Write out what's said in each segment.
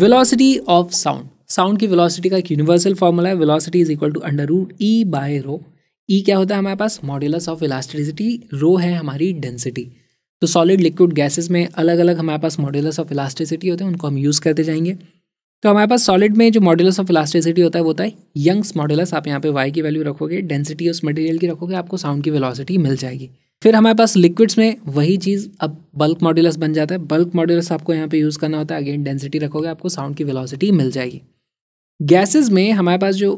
Velocity of sound sound की velocity का एक यूनिवर्सल फॉर्मूला है velocity is equal to under root E by rho E क्या होता है हमारे पास मॉड्यूलस ऑफ इलास्टिसिटी रो है हमारी डेंसिटी तो सॉलिड लिक्विड गैसेस में अलग अलग हमारे पास मॉड्यूलस ऑफ इलास्टिसिटी होते हैं उनको हम यूज़ करते जाएंगे तो हमारे पास सॉलिड में जो मॉड्यूलस ऑफ इलास्टिसिटी होता है वो होता है यंग्स मॉड्यूलस आप यहाँ पे वाई की वैल्यू रखोगे डेंसिटी उस मटेरियल की रखोगे आपको साउंड की वेलोसिटी मिल जाएगी फिर हमारे पास लिक्विड्स में वही चीज़ अब बल्क मॉड्यूलस बन जाता है बल्क मॉड्यूलस आपको यहाँ पे यूज़ करना होता है अगेन डेंसिटी रखोगे आपको साउंड की वेलोसिटी मिल जाएगी गैसेस में हमारे पास जो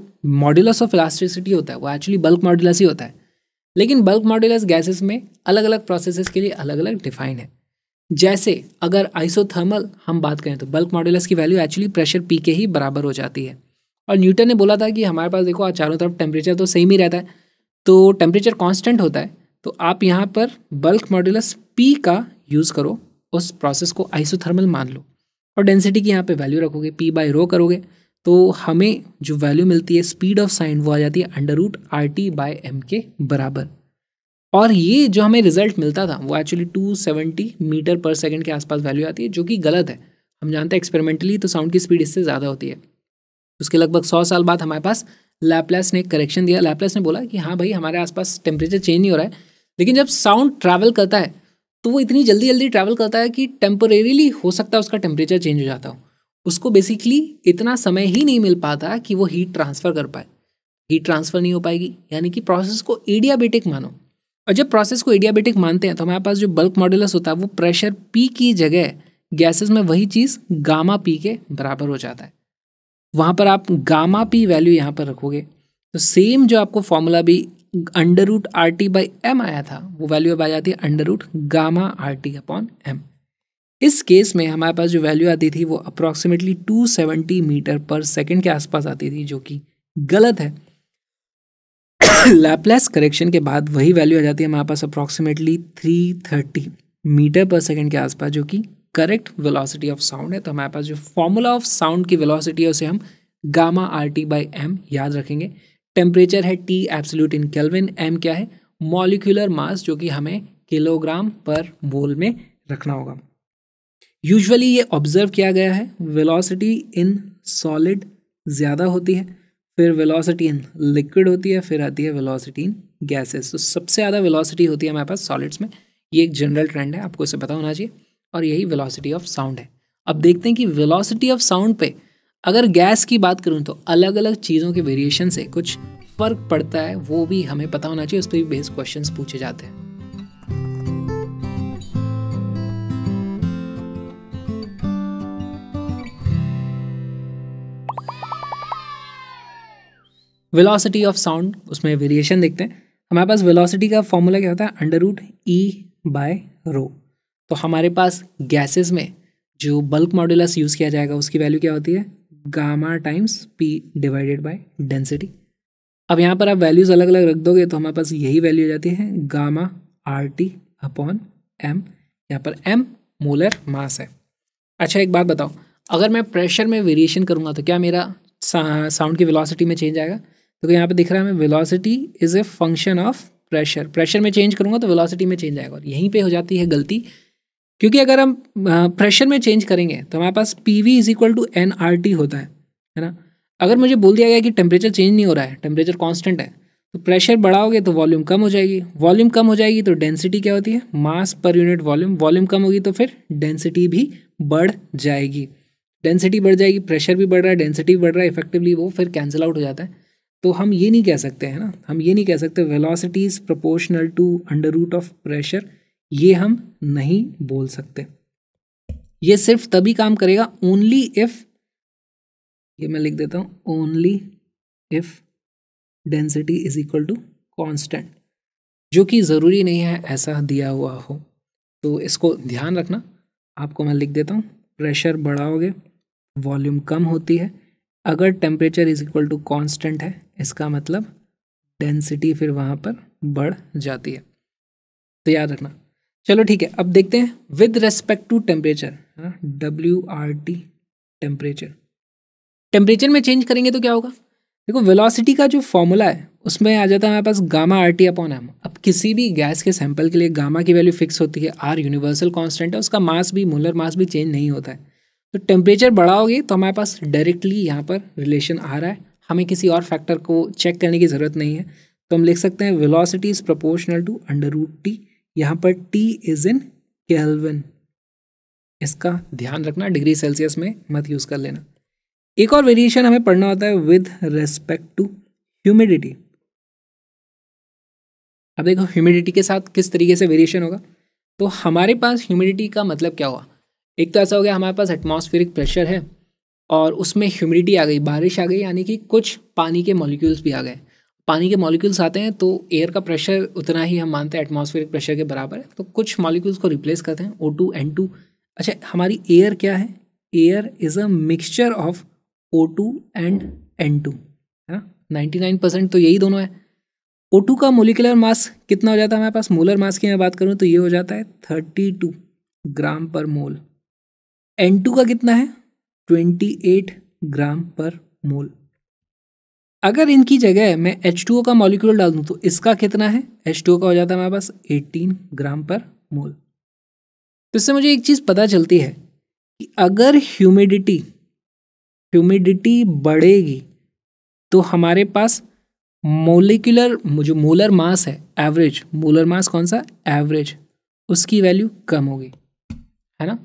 मॉड्यूलस ऑफ इलास्टिसिटी होता है वो एक्चुअली बल्क मॉड्यूलस ही होता है लेकिन बल्क मॉड्यूलस गैसेस में अलग अलग प्रोसेसेस के लिए अलग अलग डिफाइन है जैसे अगर आइसोथर्मल हम बात करें तो बल्क मॉड्यूलस की वैल्यू एक्चुअली प्रेशर पी के ही बराबर हो जाती है और न्यूटन ने बोला था कि हमारे पास देखो चारों तरफ टेम्परेचर तो सेम ही रहता है तो टेम्परेचर कॉन्स्टेंट होता है तो आप यहाँ पर बल्क मॉड्यूलस पी का यूज़ करो उस प्रोसेस को आइसोथर्मल मान लो और डेंसिटी की यहाँ पे वैल्यू रखोगे पी बाय रो करोगे तो हमें जो वैल्यू मिलती है स्पीड ऑफ साइन वो आ जाती है under root R T by M के बराबर और ये जो हमें रिजल्ट मिलता था वो एक्चुअली 270 मीटर पर सेकेंड के आसपास वैल्यू आती है जो कि गलत है हम जानते हैं एक्सपेरिमेंटली तो साउंड की स्पीड इससे ज़्यादा होती है उसके लगभग सौ साल बाद हमारे पास लैपलेस ने करेक्शन दिया लैपलेस ने बोला कि हाँ भाई हमारे आसपास टेम्परेचर चेंज नहीं हो रहा है लेकिन जब साउंड ट्रैवल करता है तो वो इतनी जल्दी जल्दी ट्रैवल करता है कि टेम्परेरीली हो सकता है उसका टेम्परेचर चेंज हो जाता हो उसको बेसिकली इतना समय ही नहीं मिल पाता कि वो हीट ट्रांसफ़र कर पाए हीट ट्रांसफ़र नहीं हो पाएगी यानी कि प्रोसेस को एडियाबेटिक मानो और जब प्रोसेस को एडियाबेटिक मानते हैं तो हमारे पास जो बल्क मॉडुलस होता है वो प्रेशर पी की जगह गैसेस में वही चीज़ गामा पी के बराबर हो जाता है वहाँ पर आप गामा पी वैल्यू यहाँ पर रखोगे तो सेम जो आपको फॉर्मूला भी under root R T by M आया था वो वैल्यू अब आ जाती है under root gamma R T upon M इस केस में हमारे पास जो वैल्यू आती थी वो अप्रॉक्सीमेटली 270 मीटर पर सेकेंड के आसपास आती थी जो कि गलत है लैपलेस करेक्शन के बाद वही वैल्यू आ जाती है हमारे पास अप्रॉक्सीमेटली 330 मीटर पर सेकेंड के आसपास जो कि करेक्ट वेलोसिटी ऑफ साउंड है तो हमारे पास जो फॉर्मूला ऑफ साउंड की वेलोसिटी है उसे हम gamma R T by M याद रखेंगे टेम्परेचर है T absolute in Kelvin M क्या है मॉलिकुलर मास जो कि हमें किलोग्राम पर मोल में रखना होगा यूजुअली ये ऑब्जर्व किया गया है वेलोसिटी इन सॉलिड ज़्यादा होती है फिर वेलोसिटी इन लिक्विड होती है फिर आती है वेलोसिटी इन गैसेस तो सबसे ज़्यादा वेलोसिटी होती है हमारे पास सॉलिड्स में ये एक जनरल ट्रेंड है आपको इसे पता होना चाहिए और यही वेलोसिटी ऑफ साउंड है अब देखते हैं कि वेलोसिटी ऑफ साउंड पे अगर गैस की बात करूँ तो अलग अलग चीज़ों के वेरिएशन से कुछ फ़र्क पड़ता है वो भी हमें पता होना चाहिए उस पर भी बेस क्वेश्चन पूछे जाते हैं वेलोसिटी ऑफ साउंड उसमें वेरिएशन देखते हैं हमारे पास वेलोसिटी का फॉर्मूला क्या होता है under root E by rho तो हमारे पास गैसेस में जो बल्क मॉड्यूलस यूज़ किया जाएगा उसकी वैल्यू क्या होती है gamma times P divided by density अब यहाँ पर आप वैल्यूज़ अलग अलग रख दोगे तो हमारे पास यही वैल्यू हो जाती है gamma R T upon M यहाँ पर एम मोलर मास है अच्छा एक बात बताओ अगर मैं प्रेशर में वेरिएशन करूँगा तो क्या मेरा साउंड की वेलोसिटी में चेंज आएगा तो यहाँ पर दिख रहा है हमें velocity is a function of pressure pressure में चेंज करूँगा तो वेलोसिटी में चेंज आएगा और यहीं पे हो जाती है गलती क्योंकि अगर हम प्रेशर में चेंज करेंगे तो हमारे पास P V is equal to N R T होता है है ना अगर मुझे बोल दिया गया कि टेम्परेचर चेंज नहीं हो रहा है टेम्परेचर कॉन्स्टेंट है तो प्रेशर बढ़ाओगे तो वॉल्यूम कम हो जाएगी वॉल्यूम कम हो जाएगी तो डेंसिटी क्या होती है मास पर यूनिट वॉल्यूम वॉल्यूम कम होगी तो फिर डेंसिटी भी बढ़ जाएगी डेंसिटी बढ़ जाएगी प्रेशर भी बढ़ रहा है डेंसिटी बढ़ रहा है इफेक्टिवली वो फिर कैंसिल आउट हो जाता है तो हम ये नहीं कह सकते हैं ना हम ये नहीं कह सकते velocity is proportional to under root of pressure ये हम नहीं बोल सकते ये सिर्फ तभी काम करेगा ओनली इफ ये मैं लिख देता हूँ only if density is equal to constant जो कि ज़रूरी नहीं है ऐसा दिया हुआ हो तो इसको ध्यान रखना आपको मैं लिख देता हूँ प्रेशर बढ़ाओगे वॉल्यूम कम होती है अगर temperature is equal to constant है इसका मतलब डेंसिटी फिर वहाँ पर बढ़ जाती है तो याद रखना चलो ठीक है अब देखते हैं विद रेस्पेक्ट टू टेम्परेचर है ना W R T temperature temperature में चेंज करेंगे तो क्या होगा देखो वेलोसिटी का जो फॉर्मूला है उसमें आ जाता है हमारे पास gamma R T upon M अब किसी भी गैस के सैंपल के लिए गामा की वैल्यू फिक्स होती है आर यूनिवर्सल कांस्टेंट है उसका मास भी मोलर मास भी चेंज नहीं होता है तो टेम्परेचर बढ़ा होगी तो हमारे पास डायरेक्टली यहाँ पर रिलेशन आ रहा है हमें किसी और फैक्टर को चेक करने की ज़रूरत नहीं है तो हम लिख सकते हैं velocity is proportional to under root T यहाँ पर टी इज इन केल्विन इसका ध्यान रखना डिग्री सेल्सियस में मत यूज़ कर लेना एक और वेरिएशन हमें पढ़ना होता है विद रेस्पेक्ट टू ह्यूमिडिटी अब देखो ह्यूमिडिटी के साथ किस तरीके से वेरिएशन होगा तो हमारे पास ह्यूमिडिटी का मतलब क्या हुआ एक तो ऐसा हो गया हमारे पास एटमॉस्फेरिक प्रेशर है और उसमें ह्यूमिडिटी आ गई बारिश आ गई यानी कि कुछ पानी के मॉलिक्यूल्स भी आ गए पानी के मॉलिक्यूल्स आते हैं तो एयर का प्रेशर उतना ही हम मानते हैं एटमॉस्फेरिक प्रेशर के बराबर है तो कुछ मॉलिक्यूल्स को रिप्लेस करते हैं ओ टू एन टू अच्छा हमारी एयर क्या है air is a mixture of O two and N two है ना नाइन्टी नाइन परसेंट तो यही दोनों है ओ टू का मोलिकुलर मास कितना हो जाता है हमारे पास मोलर मास की मैं बात करूँ तो ये हो जाता है thirty two gram per mole N to का कितना है ट्वेंटी एट ग्राम पर मोल अगर इनकी जगह मैं एच टू ओ का मॉलिक्यूल डाल दूँ तो इसका कितना है एच टू ओ का हो जाता है हमारे पास एटीन ग्राम पर मोल तो इससे मुझे एक चीज़ पता चलती है कि अगर ह्यूमिडिटी ह्यूमिडिटी बढ़ेगी तो हमारे पास मोलिकुलर जो मोलर मास है एवरेज मोलर मास कौन सा एवरेज उसकी वैल्यू कम होगी है ना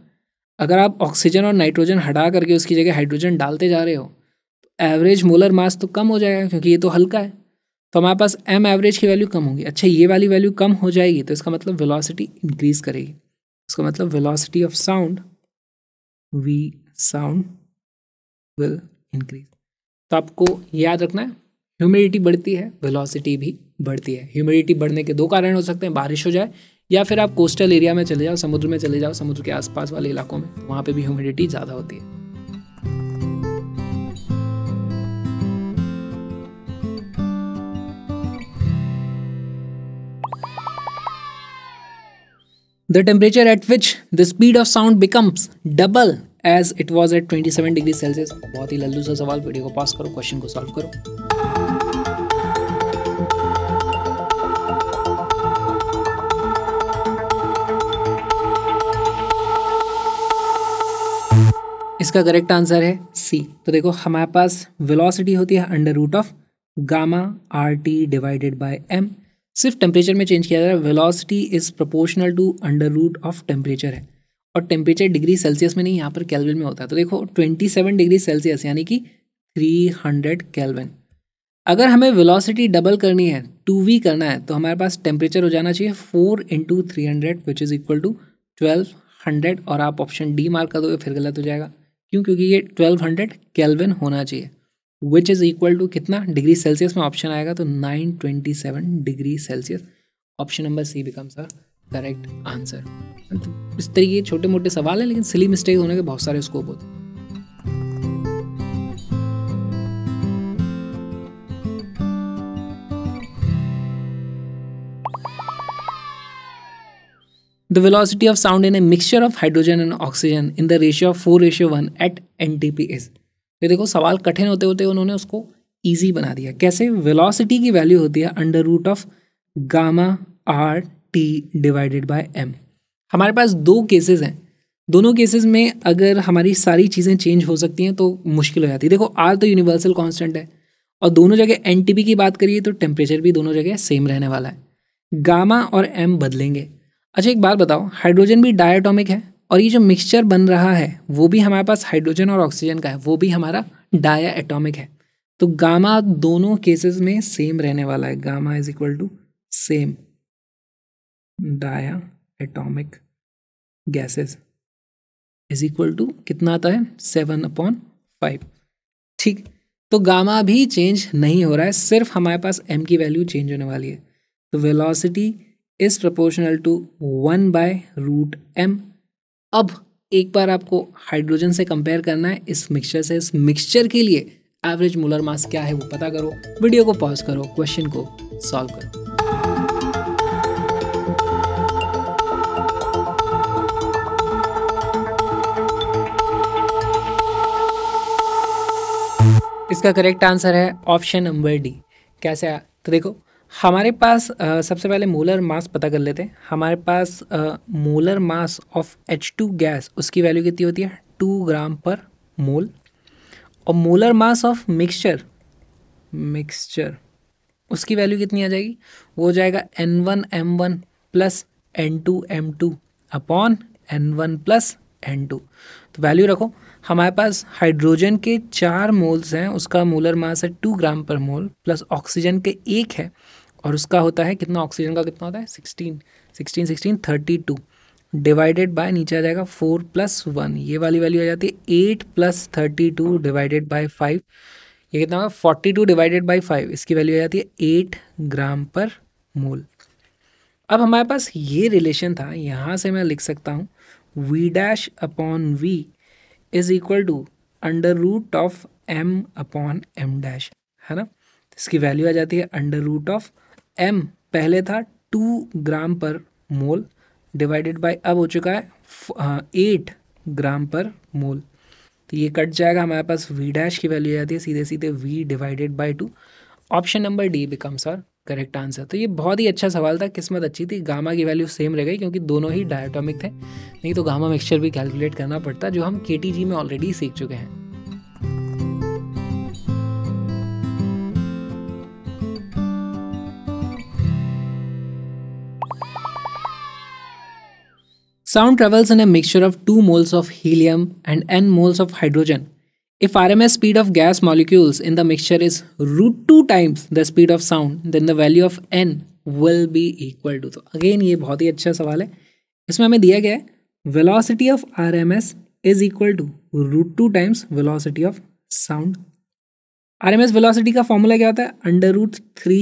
अगर आप ऑक्सीजन और नाइट्रोजन हटा करके उसकी जगह हाइड्रोजन डालते जा रहे हो एवरेज मोलर मास तो कम हो जाएगा क्योंकि ये तो हल्का है तो हमारे पास एम एवरेज की वैल्यू कम होगी अच्छा ये वाली वैल्यू कम हो जाएगी तो इसका मतलब वेलोसिटी इंक्रीज करेगी इसका मतलब velocity of sound V sound will increase तो आपको याद रखना है ह्यूमिडिटी बढ़ती है वेलोसिटी भी बढ़ती है ह्यूमिडिटी बढ़ने के दो कारण हो सकते हैं बारिश हो जाए या फिर आप कोस्टल एरिया में चले जाओ समुद्र में चले जाओ समुद्र के आसपास वाले इलाकों में वहाँ पे भी ह्यूमिडिटी ज़्यादा होती है The temperature at which the speed of sound becomes double as it was at 27 degree Celsius बहुत ही लल्लू सा सवाल वीडियो को पास करो क्वेश्चन को सॉल्व करो इसका करेक्ट आंसर है सी तो देखो हमारे पास वेलोसिटी होती है under root of gamma R T divided by M सिर्फ टेम्परेचर में चेंज किया जा रहा है velocity is proportional to under root of temperature है और टेम्परेचर डिग्री सेल्सियस में नहीं यहाँ पर कैलविन में होता है तो देखो 27 डिग्री सेल्सियस यानी कि 300 कैलविन अगर हमें वेलोसिटी डबल करनी है टू वी करना है तो हमारे पास टेम्परेचर हो जाना चाहिए four into three hundred which is equal to twelve hundred और आप ऑप्शन डी मार्क कर दोगे फिर गलत हो जाएगा क्यों क्योंकि ये ट्वेल्व हंड्रेड कैलविन होना चाहिए विच इज़ इक्वल टू कितना डिग्री सेल्सियस में ऑप्शन आएगा तो 927 degree Celsius option number C becomes a correct answer इस तरीके के छोटे मोटे सवाल हैं लेकिन सिली मिस्टेक होने के बहुत सारे स्कोप होते हैं of sound in a mixture of hydrogen and oxygen in the ratio of four ratio one eight N T P is ये देखो सवाल कठिन होते होते उन्होंने उसको ईजी बना दिया कैसे वेलोसिटी की वैल्यू होती है under root of gamma R T divided by M हमारे पास दो केसेस हैं दोनों केसेस में अगर हमारी सारी चीज़ें चेंज हो सकती हैं तो मुश्किल हो जाती है देखो आर तो यूनिवर्सल कांस्टेंट है और दोनों जगह एन टी पी की बात करिए तो टेम्परेचर भी दोनों जगह सेम रहने वाला है गामा और एम बदलेंगे अच्छा एक बात बताओ हाइड्रोजन भी डायटोमिक है और ये जो मिक्सचर बन रहा है वो भी हमारे पास हाइड्रोजन और ऑक्सीजन का है वो भी हमारा डाया एटॉमिक है तो गामा दोनों केसेस में सेम रहने वाला है gamma is equal to same diatomic gases is equal to कितना आता है सेवन अपॉन फाइव ठीक तो गामा भी चेंज नहीं हो रहा है सिर्फ हमारे पास एम की वैल्यू चेंज होने वाली है तो velocity is proportional to one by root M अब एक बार आपको हाइड्रोजन से कंपेयर करना है इस मिक्सचर से इस मिक्सचर के लिए एवरेज मोलर मास क्या है वो पता करो वीडियो को पॉज करो क्वेश्चन को सॉल्व करो इसका करेक्ट आंसर है ऑप्शन नंबर डी कैसे है? तो देखो हमारे पास सबसे पहले मोलर मास पता कर लेते हैं हमारे पास molar mass of H two gas उसकी वैल्यू कितनी होती है टू ग्राम पर मोल और molar mass of mixture mixture उसकी वैल्यू कितनी आ जाएगी वो हो जाएगा N one M one plus N two M two upon N one plus N two तो वैल्यू रखो हमारे पास हाइड्रोजन के चार मोल्स हैं उसका मोलर मास है टू ग्राम पर मोल प्लस ऑक्सीजन के एक है और उसका होता है कितना ऑक्सीजन का कितना होता है sixteen sixteen sixteen thirty two divided by नीचे आ जाएगा फोर प्लस वन ये वाली वैल्यू आ जाती है eight plus thirty two divided by five ये कितना होगा forty two divided by five इसकी वैल्यू आ जाती है एट ग्राम पर मोल अब हमारे पास ये रिलेशन था यहाँ से मैं लिख सकता हूँ V dash upon V is equal to under root of M upon M dash है ना इसकी वैल्यू आ जाती है अंडर रूट ऑफ एम पहले था to gram per mole divided by अब हो चुका है एट ग्राम पर मोल तो ये कट जाएगा हमारे पास वी डैश की वैल्यू जाती है सीधे सीधे V divided by two option number D becomes our correct answer तो ये बहुत ही अच्छा सवाल था किस्मत अच्छी थी गामा की वैल्यू सेम रह गई क्योंकि दोनों ही डायटोमिक थे नहीं तो गामा मिक्सचर भी कैलकुलेट करना पड़ता जो हम के में ऑलरेडी सीख चुके हैं Sound travels in a mixture of 2 moles of helium and n moles of hydrogen. If RMS speed of gas molecules in the mixture is root 2 times the speed of sound, then the value of n will be equal to. So again, ये बहुत ही अच्छा सवाल है इसमें हमें दिया गया है velocity of RMS is equal to root two times velocity of sound. RMS velocity का formula क्या होता है Under root three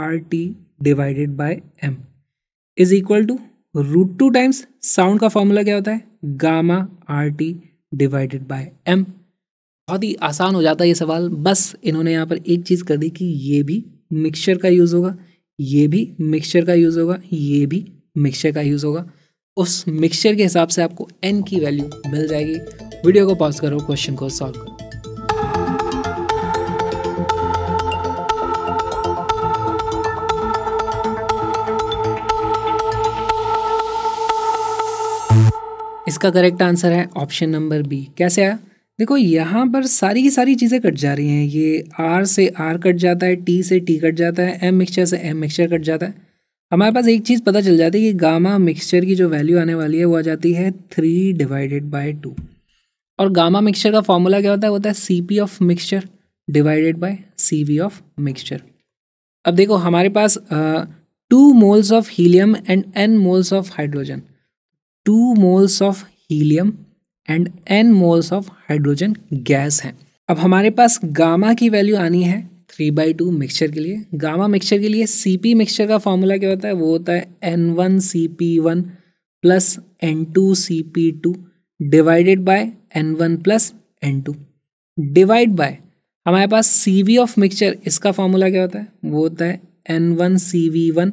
RT divided by m is equal to root two times sound का फॉर्मूला क्या होता है gamma R T divided by M बहुत ही आसान हो जाता है ये सवाल बस इन्होंने यहाँ पर एक चीज़ कर दी कि ये भी मिक्सचर का यूज़ होगा ये भी मिक्सचर का यूज़ होगा ये भी मिक्सचर का यूज़ होगा उस मिक्सचर के हिसाब से आपको एन की वैल्यू मिल जाएगी वीडियो को पॉज करो क्वेश्चन को सॉल्व करो इसका करेक्ट आंसर है ऑप्शन नंबर बी कैसे आया देखो यहाँ पर सारी की सारी चीज़ें कट जा रही हैं ये आर से आर कट जाता है टी से टी कट जाता है एम मिक्सचर से एम मिक्सचर कट जाता है हमारे पास एक चीज़ पता चल जाती है कि गामा मिक्सचर की जो वैल्यू आने वाली है वो आ जाती है थ्री डिवाइडेड बाई टू और गामा मिक्सचर का फॉर्मूला क्या होता है होता है C P of mixture divided by C V of mixture अब देखो हमारे पास two moles of helium and N moles of hydrogen two moles of helium and N moles of hydrogen gas हैं अब हमारे पास गामा की वैल्यू आनी है थ्री बाई टू मिक्सचर के लिए गामा मिक्सचर के लिए सी पी मिक्सचर का फॉर्मूला क्या होता है वो होता है N one C P one plus N two C P two divided by N one plus N two divide by हमारे पास सी वी ऑफ मिक्सचर इसका फॉर्मूला क्या होता है वो होता है N one C V one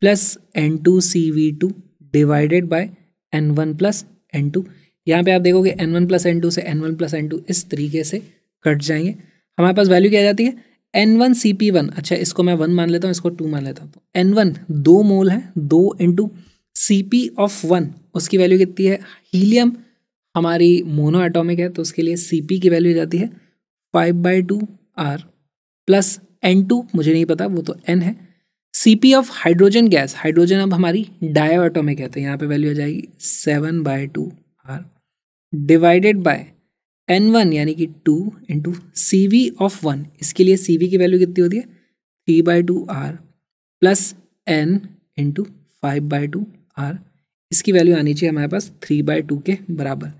plus N two C V two divided by N one plus N two यहाँ पर आप देखोगे N one plus N two से N one plus N two इस तरीके से कट जाएंगे हमारे पास वैल्यू क्या जाती है N one C P one अच्छा इसको मैं वन मान लेता हूँ इसको टू मान लेता हूँ तो एन वन दो मोल है दो into C P of one उसकी वैल्यू कितनी है हीलियम हमारी मोनो एटोमिक है तो उसके लिए सी पी की वैल्यू जाती है five by two R plus N two मुझे नहीं पता वो तो एन है C P of hydrogen gas hydrogen अब हमारी डायोटोमिक है तो यहाँ पे वैल्यू आ जाएगी seven by two R divided by N one यानी कि two into C V of one इसके लिए सी वी की वैल्यू कितनी होती है three by two R plus N into five by two R इसकी वैल्यू आनी चाहिए हमारे पास थ्री बाई टू के बराबर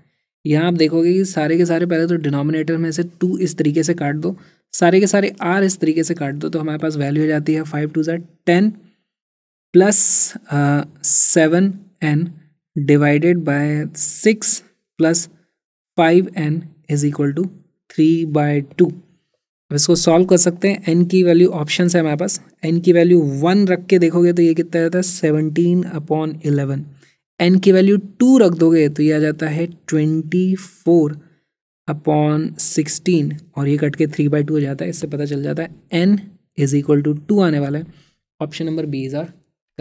यहाँ आप देखोगे कि सारे के सारे पहले तो डिनोमिनेटर में से टू इस तरीके से काट दो सारे के सारे आर इस तरीके से काट दो तो हमारे पास वैल्यू हो जाती है five two Z ten plus seven N divided by six plus five N is equal to three by two अब इसको सॉल्व कर सकते हैं एन की वैल्यू ऑप्शन है हमारे पास एन की वैल्यू वन रख के देखोगे तो ये कितना रहता है सेवनटीन अपॉन इलेवन एन की वैल्यू टू रख दोगे तो ये आ जाता है ट्वेंटी फोर अपॉन सिक्सटीन और ये कट के थ्री बाई टू हो जाता है इससे पता चल जाता है N is equal to two आने वाला है option number B is our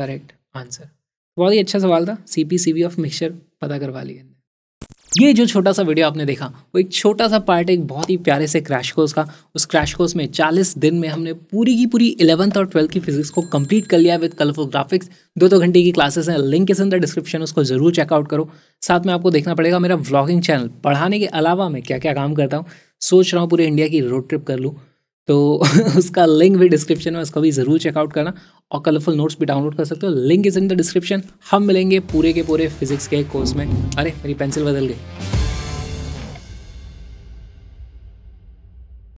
correct answer बहुत ही अच्छा सवाल था C P C B of mixture पता करवा लिया ये जो छोटा सा वीडियो आपने देखा वो एक छोटा सा पार्ट एक बहुत ही प्यारे से क्रैश कोर्स का उस क्रैश कोर्स में 40 दिन में हमने पूरी की पूरी इलेवंथ और ट्वेल्थ की फिजिक्स को कंप्लीट कर लिया विद कलरफुल ग्राफिक्स दो दो घंटे की क्लासेस हैं लिंक के अंदर डिस्क्रिप्शन उसको जरूर चेकआउट करो साथ में आपको देखना पड़ेगा मेरा ब्लॉगिंग चैनल पढ़ाने के अलावा मैं क्या क्या काम करता हूँ सोच रहा हूँ पूरे इंडिया की रोड ट्रिप कर लूँ तो उसका लिंक भी डिस्क्रिप्शन में उसका भी ज़रूर चेकआउट करना और कलरफुल नोट्स भी डाउनलोड कर सकते हो link is in the description हम मिलेंगे पूरे के पूरे फिजिक्स के कोर्स में अरे मेरी पेंसिल बदल गई